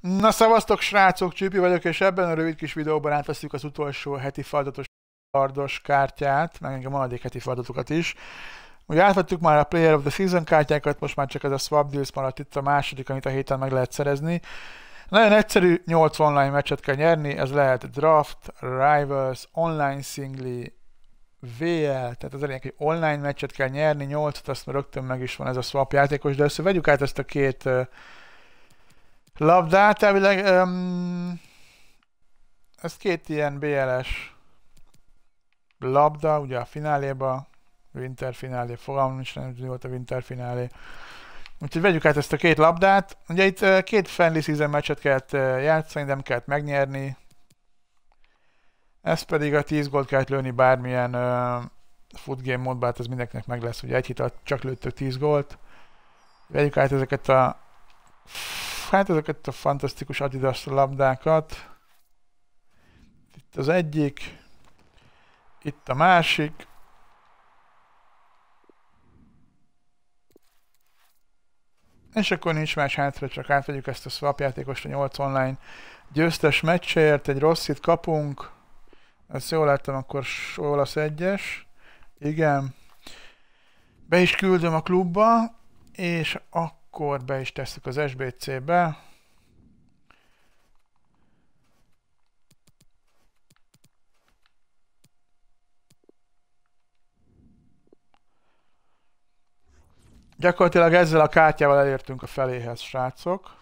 Na szavaztok srácok, Csüpi vagyok, és ebben a rövid kis videóban átveszünk az utolsó heti feladatos kardos kártyát, meg a maradék heti feladatokat is. Ugye átvettük már a Player of the Season kártyákat, most már csak ez a Swap Deals maradt itt a második, amit a héten meg lehet szerezni. Nagyon egyszerű, 8 online meccset kell nyerni, ez lehet Draft, Rivals, Online Singly, VL, tehát az elég, hogy online meccset kell nyerni, 8 ot azt már rögtön meg is van ez a swap játékos, de össze vegyük át ezt a két uh, labdát, elvileg... Um, ez két ilyen BLS labda, ugye a fináléba, winter finálé, fogalmam is nem volt a winter finálé. Úgyhogy vegyük át ezt a két labdát. Ugye itt két friendly season meccset kellett játszani, nem kellett megnyerni. Ez pedig a 10 gólt kellett lőni bármilyen uh, footgame módban, hát ez mindenkinek meg lesz, ugye egy hit csak lőttök 10 gólt. Vegyük át ezeket a hát ezeket a fantasztikus Adidas labdákat. Itt az egyik, itt a másik. És akkor nincs más hátra, csak átvegyük ezt a swap játékost a 8 online győztes meccsért, egy rosszit kapunk. Ezt jól láttam, akkor olasz egyes. Igen. Be is küldöm a klubba, és akkor akkor be is tesszük az SBC-be. Gyakorlatilag ezzel a kártyával elértünk a feléhez, srácok.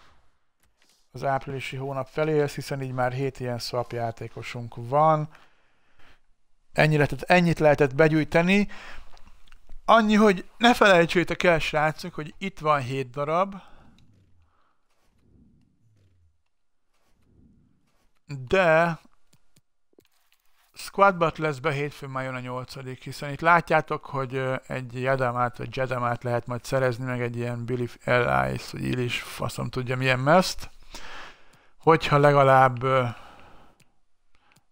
Az áprilisi hónap feléhez, hiszen így már 7 ilyen swap játékosunk van. Ennyi lehetett, ennyit lehetett begyűjteni. Annyi, hogy ne felejtsétek el, srácok, hogy itt van 7 darab. De Squadbat lesz be hétfőn már jön a nyolcadik, hiszen itt látjátok, hogy egy Jedemát vagy Jedemát lehet majd szerezni, meg egy ilyen Billy Elias, vagy Illis, faszom tudja milyen meszt. Hogyha legalább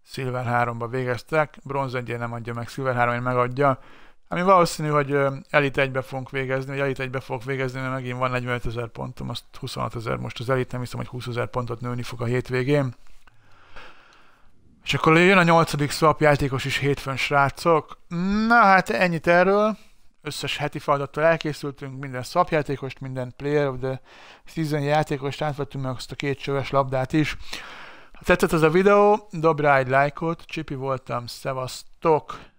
Silver 3-ba végeztek, bronz 1 nem adja meg, Silver 3 megadja, ami valószínű, hogy elit egybe fogunk végezni, vagy elit egybe fogok végezni, mert megint van 45 ezer pontom, azt 26 ezer most az elit, nem hiszem, hogy 20 ezer pontot nőni fog a hétvégén. És akkor jön a nyolcadik swap játékos is hétfőn srácok. Na hát ennyit erről. Összes heti feladattal elkészültünk, minden szapjátékost, minden player of the season játékost, átvettünk meg azt a két csöves labdát is. Ha tetszett ez a videó, dob rá egy lájkot, Csipi voltam, szevasztok!